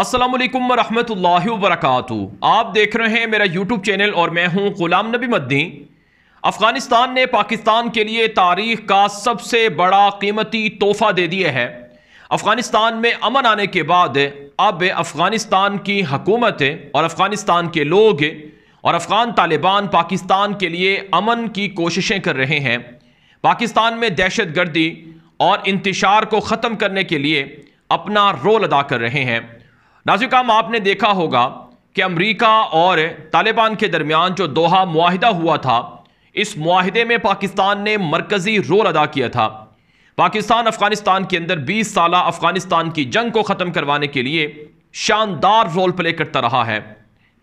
असलम वरहमल वरक आप देख रहे हैं मेरा यूट्यूब चैनल और मैं हूं गुलाम नबी मद्दी अफ़गानिस्तान ने पाकिस्तान के लिए तारीख का सबसे बड़ा कीमती तोहफ़ा दे दिया है अफ़गानिस्तान में अमन आने के बाद अब अफ़गानिस्तान की हकूमत और अफ़गानिस्तान के लोग और अफ़गान तालिबान पाकिस्तान के लिए अमन की कोशिशें कर रहे हैं पाकिस्तान में दहशत गर्दी और इंतशार को ख़त्म करने के लिए अपना रोल अदा कर रहे हैं नाजिक काम आपने देखा होगा कि अमरीका और तालिबान के दरमियान जो दोहा माहिदा हुआ था इस माहदे में पाकिस्तान ने मरकज़ी रोल अदा किया था पाकिस्तान अफगानिस्तान के अंदर 20 साल अफगानिस्तान की जंग को ख़त्म करवाने के लिए शानदार रोल प्ले करता रहा है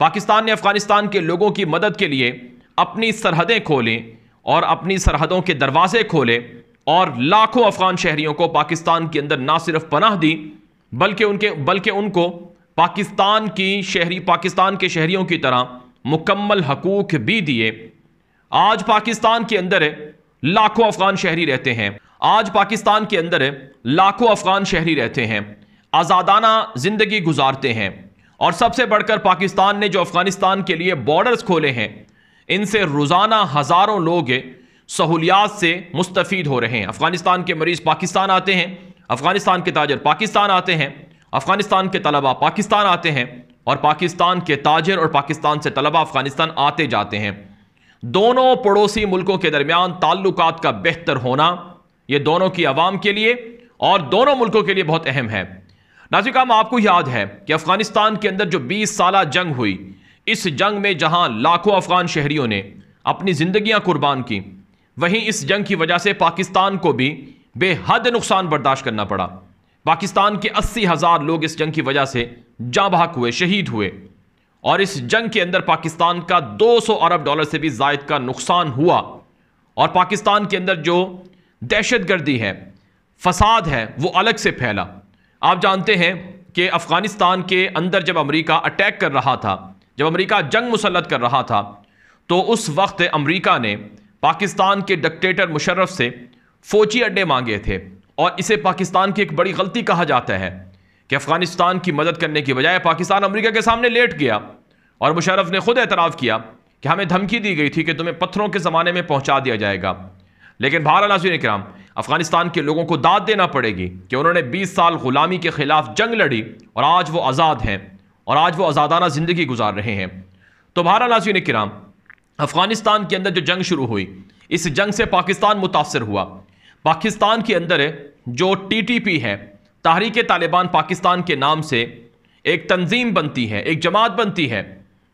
पाकिस्तान ने अफगानिस्तान के लोगों की मदद के लिए अपनी सरहदें खोलें और अपनी सरहदों के दरवाजे खोले और लाखों अफगान शहरियों को पाकिस्तान के अंदर ना सिर्फ पनाह दी बल्कि उनके बल्कि उनको पाकिस्तान की शहरी पाकिस्तान के शहरीों की तरह मुकम्मल हकूक भी दिए आज पाकिस्तान के अंदर लाखों अफगान शहरी रहते हैं आज पाकिस्तान के अंदर लाखों अफगान शहरी रहते हैं आज़ादाना ज़िंदगी गुजारते हैं और सबसे बढ़कर पाकिस्तान ने जो अफ़गानिस्तान के लिए बॉर्डर्स खोले हैं इनसे रोज़ाना हज़ारों लोग सहूलियात से मुस्तफ़ हो रहे हैं अफ़गानिस्तान के मरीज़ पाकिस्तान आते हैं अफ़गानिस्तान के ताजर पाकिस्तान आते हैं अफगानिस्तान के तलबा पाकिस्तान आते हैं और पाकिस्तान के ताजर और पाकिस्तान से तलबा अफगानिस्तान आते जाते हैं दोनों पड़ोसी मुल्कों के दरमियान ताल्लुक का बेहतर होना ये दोनों की आवाम के लिए और दोनों मुल्कों के लिए बहुत अहम है नाजिकाम आपको याद है कि अफगानिस्तान के अंदर जो 20 साल जंग हुई इस जंग में जहां लाखों अफगान शहरियों ने अपनी जिंदगियां कुर्बान की वहीं इस जंग की वजह से पाकिस्तान को भी बेहद नुकसान बर्दाश्त करना पड़ा पाकिस्तान के अस्सी हज़ार लोग इस जंग की वजह से जाँ बहक हुए शहीद हुए और इस जंग के अंदर पाकिस्तान का 200 अरब डॉलर से भी जायद का नुकसान हुआ और पाकिस्तान के अंदर जो दहशत गर्दी है फसाद है वो अलग से फैला आप जानते हैं कि अफ़गानिस्तान के अंदर जब अमेरिका अटैक कर रहा था जब अमेरिका जंग मुसलत कर रहा था तो उस वक्त अमेरिका ने पाकिस्तान के डिक्टेटर मुशर्रफ से फौजी अड्डे मांगे थे और इसे पाकिस्तान की एक बड़ी गलती कहा जाता है कि अफ़गानिस्तान की मदद करने की बजाय पाकिस्तान अमरीका के सामने लेट गया और मुशरफ ने खुद एतराफ़ किया कि हमें धमकी दी गई थी कि तुम्हें पत्थरों के ज़माने में पहुंचा दिया जाएगा लेकिन भारत नाजिन कराम अफ़गानिस्तान के लोगों को दाद देना पड़ेगी कि उन्होंने 20 साल ग़ुलामी के ख़िलाफ़ जंग लड़ी और आज वो आज़ाद हैं और आज वो आज़ादाना ज़िंदगी गुजार रहे हैं तो भारत नाजिन कराम अफ़गानिस्तान के अंदर जो जंग शुरू हुई इस जंग से पाकिस्तान मुतासर हुआ पाकिस्तान के अंदर जो टीटीपी है तहरीक तालिबान पाकिस्तान के नाम से एक तंजीम बनती है एक जमात बनती है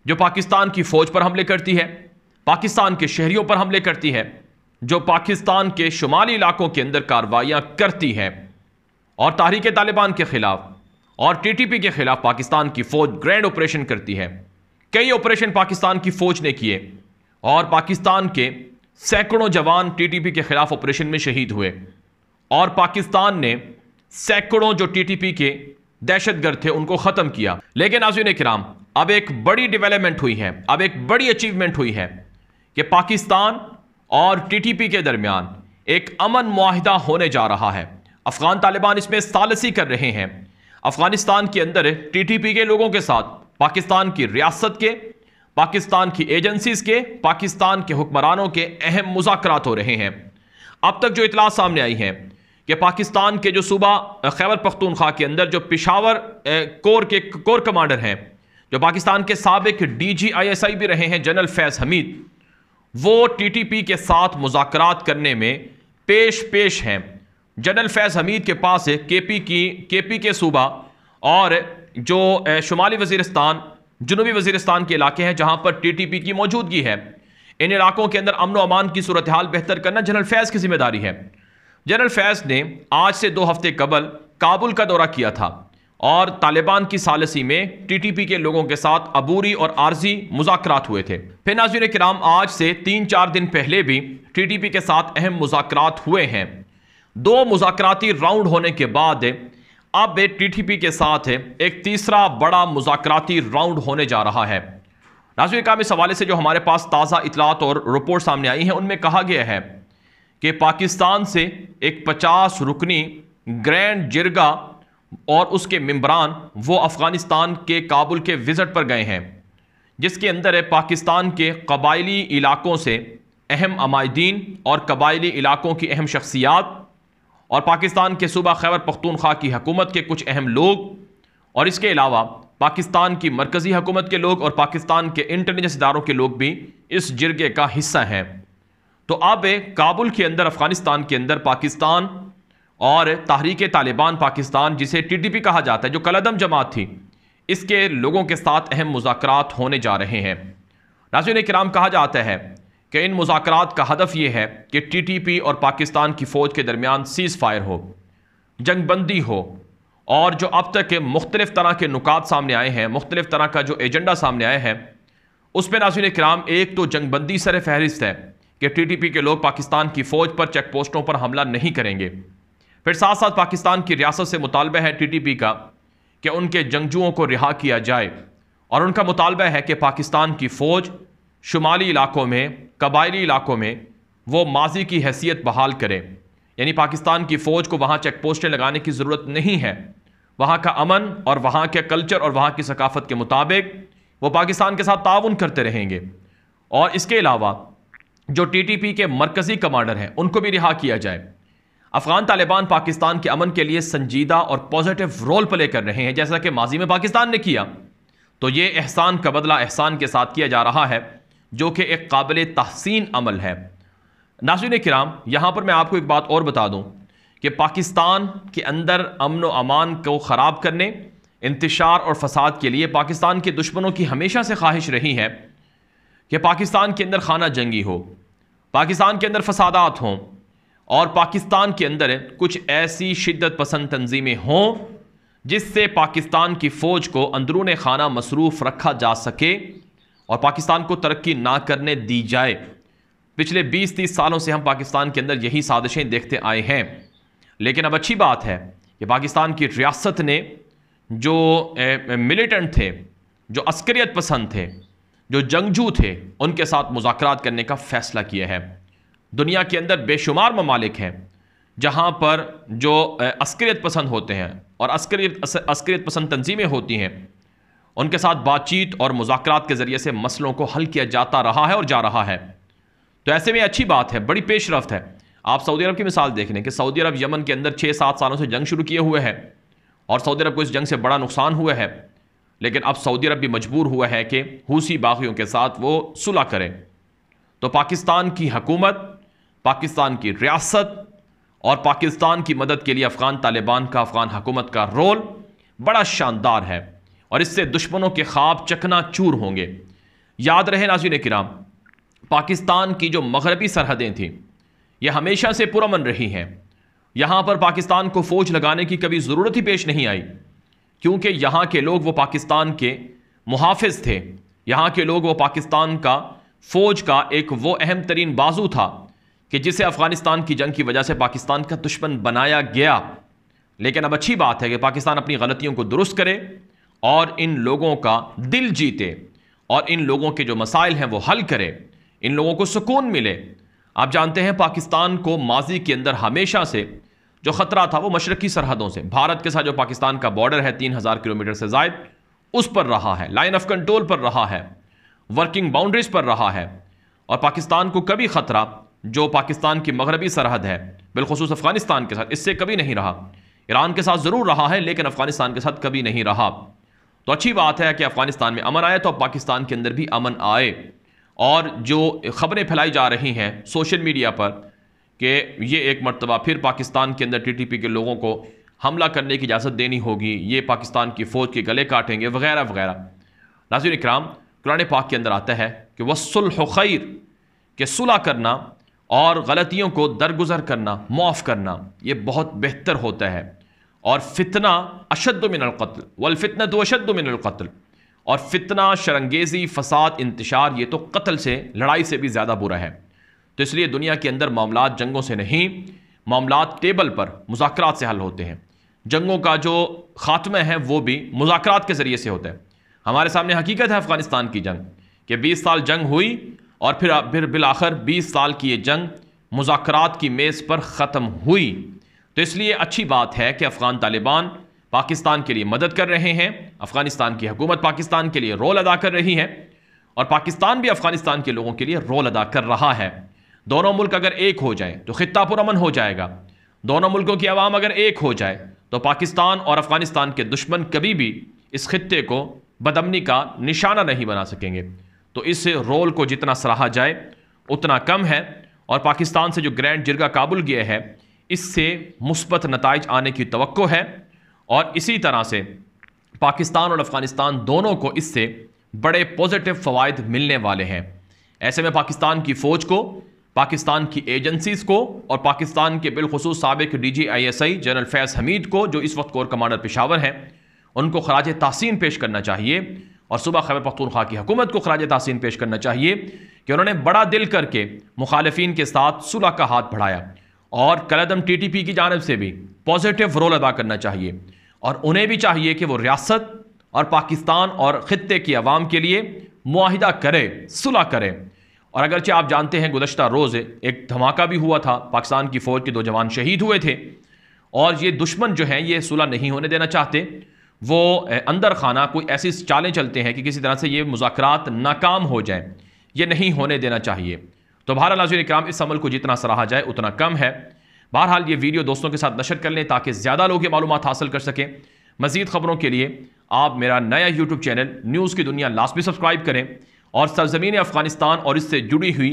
जो पाकिस्तान की फ़ौज पर हमले करती है पाकिस्तान के शहरीों पर हमले करती है जो पाकिस्तान के शुमाली इलाकों के अंदर कार्रवाइयाँ करती है और तहरीक तालिबान के ख़िलाफ़ और टीटीपी के ख़िलाफ़ पाकिस्तान की फ़ौज ग्रैंड ऑपरेशन करती है कई ऑपरेशन पाकिस्तान की फ़ौज ने किए और पाकिस्तान के सैकड़ों जवान टीटीपी के खिलाफ ऑपरेशन में शहीद हुए और पाकिस्तान ने सैकड़ों जो टीटीपी के दहशतगर्द थे उनको ख़त्म किया लेकिन नाजुन कराम अब एक बड़ी डेवलपमेंट हुई है अब एक बड़ी अचीवमेंट हुई है कि पाकिस्तान और टीटीपी के दरमियान एक अमन माहिदा होने जा रहा है अफगान तालिबान इसमें सालसी कर रहे हैं अफगानिस्तान के अंदर टीटीपी के लोगों के साथ पाकिस्तान की रियासत के पाकिस्तान की एजेंसीज के पाकिस्तान के हुक्मरानों के अहम मुजात हो रहे हैं अब तक जो इतला सामने आई हैं कि पाकिस्तान के जो सूबा खैबर पख्तूनख्वा के अंदर जो पिशावर कोर के कोर कमांडर हैं जो पाकिस्तान के सबक डी जी आई एस आई भी रहे हैं जनरल फैज़ हमीद वो टी टी पी के साथ मुजाकर करने में पेश पेश हैं जनरल फैज़ हमीद के पास के पी की के पी के सूबा और जो शुमाली वजीरस्तान जनूबी वजीरस्तान के इलाके हैं जहां पर टी टी पी की मौजूदगी है इन इलाकों के अंदर अमन अमान की सूरत हाल बेहतर करना जनरल फैज़ की जिम्मेदारी है जनरल फैज़ ने आज से दो हफ्ते कबल काबुल का दौरा किया था और तालिबान की सालसी में टीटीपी के लोगों के साथ अबूरी और आर्जी मुजाकरात हुए थे फिर नाजिन कराम आज से तीन चार दिन पहले भी टीटीपी के साथ अहम मुजाकरात हुए हैं दो मुजाकराती राउंड होने के बाद अब टीटीपी के साथ एक तीसरा बड़ा मुजाकती राउंड होने जा रहा है नाजर काम इस हवाले से जो हमारे पास ताज़ा इतलात और रिपोर्ट सामने आई हैं उनमें कहा गया है कि पाकिस्तान से एक पचास रुकनी ग्रैंड जिरगा और उसके मम्बरान वो अफ़गानिस्तान के काबुल के विज़ट पर गए हैं जिसके अंदर है पाकिस्तान के कबायली इलाकों से अहम अमायदीन और कबायली इलाकों की अहम शख्सियात और पाकिस्तान के सूबा खैबर पख्तूनख्वा की हकूमत के कुछ अहम लोग और इसके अलावा पाकिस्तान की मरकज़ी हकूमत के लोग और पाकिस्तान के इंटेलिजेंस इदारों के लोग भी इस जिरगे का हिस्सा हैं तो अब काबुल के अंदर अफ़गानिस्तान के अंदर पाकिस्तान और तहरीक तालिबान पाकिस्तान जिसे टी टी पी कहा जाता है जो कलदम जमात थी इसके लोगों के साथ अहम मुजाकर होने जा रहे हैं नाजिन कराम कहा जाता है कि इन मुजाकर का हदफ ये है कि टी टी पी और पाकिस्तान की फ़ौज के दरमियान सीज़ फायर हो जंग बंदी हो और जो अब तक के मुख्तलिफ़ तरह के नुकात सामने आए हैं मुख्तलिफ़ तरह का जो एजेंडा सामने आया है उस पर नाजिन कराम एक तो जंग बंदी सर फहरिस्त है कि टी टी पी के लोग पाकिस्तान की फ़ौज पर चेक पोस्टों पर हमला नहीं करेंगे फिर साथ साथ पाकिस्तान की रियासत से मुतालबा है टी टी पी का कि उनके जंगजुओं को रिहा किया जाए और उनका मुतालबा है कि पाकिस्तान की फ़ौज शुमाली इलाकों में कबायली इलाकों में वो माजी की हैसियत बहाल करें यानी पाकिस्तान की फ़ौज को वहाँ चेक पोस्टें लगाने की ज़रूरत नहीं है वहाँ का अमन और वहाँ के कल्चर और वहाँ की सकाफत के मुताबिक वो पाकिस्तान के साथ ताउन करते रहेंगे और इसके अलावा जो टीटीपी के मरकज़ी कमांडर हैं उनको भी रिहा किया जाए अफगान तालिबान पाकिस्तान के अमन के लिए संजीदा और पॉजिटिव रोल प्ले कर रहे हैं जैसा कि माजी में पाकिस्तान ने किया तो ये एहसान का बदला एहसान के साथ किया जा रहा है जो कि एक काबिल तहसीन अमल है नाजिन कराम यहाँ पर मैं आपको एक बात और बता दूँ कि पाकिस्तान के अंदर अमन व अमान को ख़राब करने इंतशार और फसाद के लिए पाकिस्तान के दुश्मनों की हमेशा से ख्वाहिश रही है कि पाकिस्तान के अंदर खाना जंगी हो पाकिस्तान के अंदर फसादात हों और पाकिस्तान के अंदर कुछ ऐसी शिदत पसंद तनज़ीमें हों जिससे पाकिस्तान की फ़ौज को अंदरून खाना मसरूफ़ रखा जा सके और पाकिस्तान को तरक्की ना करने दी जाए पिछले 20-30 सालों से हम पाकिस्तान के अंदर यही साजिशें देखते आए हैं लेकिन अब अच्छी बात है कि पाकिस्तान की रियासत ने जो मिलिटेंट थे जो अस्करियत पसंद थे जो जंगजू थे उनके साथ मुजाकर करने का फैसला किया है दुनिया के अंदर बेशुमार ममालिक हैं जहाँ पर जो अस्करियत पसंद होते हैं और अस्करियत अस्करियत पसंद तंजीमें होती हैं उनके साथ बातचीत और मुजाकर के ज़रिए से मसलों को हल किया जाता रहा है और जा रहा है तो ऐसे में अच्छी बात है बड़ी पेशरफ है आप सऊदी अरब की मिसाल देख लें कि सऊदी अरब यमन के अंदर छः सात सालों से जंग शुरू किए हुए हैं और सऊदी अरब को इस जंग से बड़ा नुकसान हुआ है लेकिन अब सऊदी अरब भी मजबूर हुआ है कि हूसी बागियों के साथ वो सुलह करें तो पाकिस्तान की हकूमत पाकिस्तान की रियासत और पाकिस्तान की मदद के लिए अफ़गान तालिबान का अफ़गान हकूमत का रोल बड़ा शानदार है और इससे दुश्मनों के ख्वाब चकना चूर होंगे याद रहे नाजिर कराम पाकिस्तान की जो मगरबी सरहदें थीं यह हमेशा से पुरमन रही हैं यहाँ पर पाकिस्तान को फ़ौज लगाने की कभी ज़रूरत ही पेश नहीं आई क्योंकि यहाँ के लोग वो पाकिस्तान के मुहाफ़ थे यहाँ के लोग वो पाकिस्तान का फ़ौज का एक वो अहम तरीन बाजू था कि जिसे अफ़गानिस्तान की जंग की वजह से पाकिस्तान का दुश्मन बनाया गया लेकिन अब अच्छी बात है कि पाकिस्तान अपनी गलतियों को दुरुस्त करे और इन लोगों का दिल जीते और इन लोगों के जो मसाइल हैं वो हल करे इन लोगों को सुकून मिले आप जानते हैं पाकिस्तान को माजी के अंदर हमेशा से जो ख़तरा था वो मशरकी सरहदों से भारत के साथ जो पाकिस्तान का बॉर्डर है तीन हज़ार किलोमीटर से जायद उस पर रहा है लाइन ऑफ कंट्रोल पर रहा है वर्किंग बाउंड्रीज पर रहा है और पाकिस्तान को कभी ख़तरा जो पाकिस्तान की मगरबी सरहद है बिलखसूस अफ़गानिस्तान के साथ इससे कभी नहीं रहा ईरान के साथ ज़रूर रहा है लेकिन अफ़गानिस्तान के साथ कभी नहीं रहा तो अच्छी बात है कि अफ़गानिस्तान में अमन आया तो अब पाकिस्तान के अंदर भी अमन आए और जो ख़बरें फैलाई जा रही हैं सोशल मीडिया पर कि ये एक मरतबा फिर पाकिस्तान के अंदर टीटीपी के लोगों को हमला करने की इजाज़त देनी होगी ये पाकिस्तान की फ़ौज के गले काटेंगे वगैरह वगैरह नाजिर इक्राम कुरान पाक के अंदर आता है कि खैर के सुलह करना और गलतियों को दरगुजर करना माफ़ करना ये बहुत बेहतर होता है और फितना अशद कत्ल वलफितन तो अशद मिनलकत्ल और फितना शरंगेज़ी फसाद इंतशार ये तो कत्ल से लड़ाई से भी ज़्यादा बुरा है तो इसलिए दुनिया के अंदर मामला जंगों से नहीं मामला टेबल पर मुजाकर से हल होते हैं जंगों का जो खात्मा है वो भी मुजाकर के ज़रिए से होता है हमारे सामने हकीकत है अफ़गानिस्तान की जंग कि बीस साल जंग हुई और फिर फिर आखिर बीस साल की ये जंग मुजाकर की मेज़ पर ख़त्म हुई तो इसलिए अच्छी बात है कि अफ़गान तालिबान पाकिस्तान के लिए मदद कर रहे हैं अफ़गानिस्तान की हुकूमत पाकिस्तान के लिए रोल अदा कर रही है और पाकिस्तान भी अफ़गानिस्तान के लोगों के लिए रोल अदा कर रहा है दोनों मुल्क अगर एक हो जाए तो ख़त्ता पुरमन हो जाएगा दोनों मुल्कों की आवाम अगर एक हो जाए तो पाकिस्तान और अफ़गानिस्तान के दुश्मन कभी भी इस खत्े को बदमनी का निशाना नहीं बना सकेंगे तो इस रोल को जितना सराहा जाए उतना कम है और पाकिस्तान से जो ग्रैंड जिरगा काबुल गया है इससे मुस्बत नतज आने की तो है और इसी तरह से पाकिस्तान और अफ़गानिस्तान दोनों को इससे बड़े पॉजिटिव फ़वाद मिलने वाले हैं ऐसे में पाकिस्तान की फ़ौज को पाकिस्तान की एजेंसीज़ को और पाकिस्तान के बिलखसूस सबक D G I S I general Faiz Hameed को जो इस वक्त कोर कमांडर पेशावर हैं उनको खराज तहसीन पेश करना चाहिए और सुबह खैबर पख्तूनख्वा की हुकूमत को खराज तहसीन पेश करना चाहिए कि उन्होंने बड़ा दिल करके मुखालफी के साथ सुलह का हाथ बढ़ाया और कलदम टीटीपी की जानब से भी पॉजिटिव रोल अदा करना चाहिए और उन्हें भी चाहिए कि वो रियासत और पाकिस्तान और ख़त्े की आवाम के लिए माहिदा करें सुलह करें और अगरचे आप जानते हैं गुजशत रोज़ एक धमाका भी हुआ था पाकिस्तान की फ़ौज के दो जवान शहीद हुए थे और ये दुश्मन जो हैं ये सुलह नहीं होने देना चाहते वो अंदर खाना कोई ऐसी चालें चलते हैं कि किसी तरह से ये मुजाकर नाकाम हो जाएँ ये नहीं होने देना चाहिए तो बहरहाल नाजिर इक्राम इस अमल को जितना सराहा जाए उतना कम है बहरहाल ये वीडियो दोस्तों के साथ नशर कर लें ताकि ज़्यादा लोग ये मालूम हासिल कर सकें मजीद खबरों के लिए आप मेरा नया यूट्यूब चैनल न्यूज़ की दुनिया लास्ट भी सब्सक्राइब करें और सरजमीन अफ़गानिस्तान और इससे जुड़ी हुई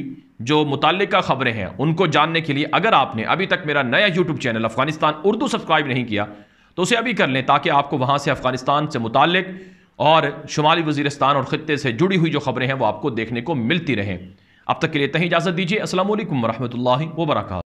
जो मुतल ख़बरें हैं उनको जानने के लिए अगर आपने अभी तक मेरा नया YouTube channel Afghanistan Urdu subscribe नहीं किया तो उसे अभी कर लें ताकि आपको वहाँ से अफ़गानिस्तान से मुतलिक और शुमाली वजीरस्तान और ख़त्े से जुड़ी हुई जो खबरें हैं वो आपको देखने को मिलती रहें अब तक के लिए तही इजाज़त दीजिए असल वरहमल वरक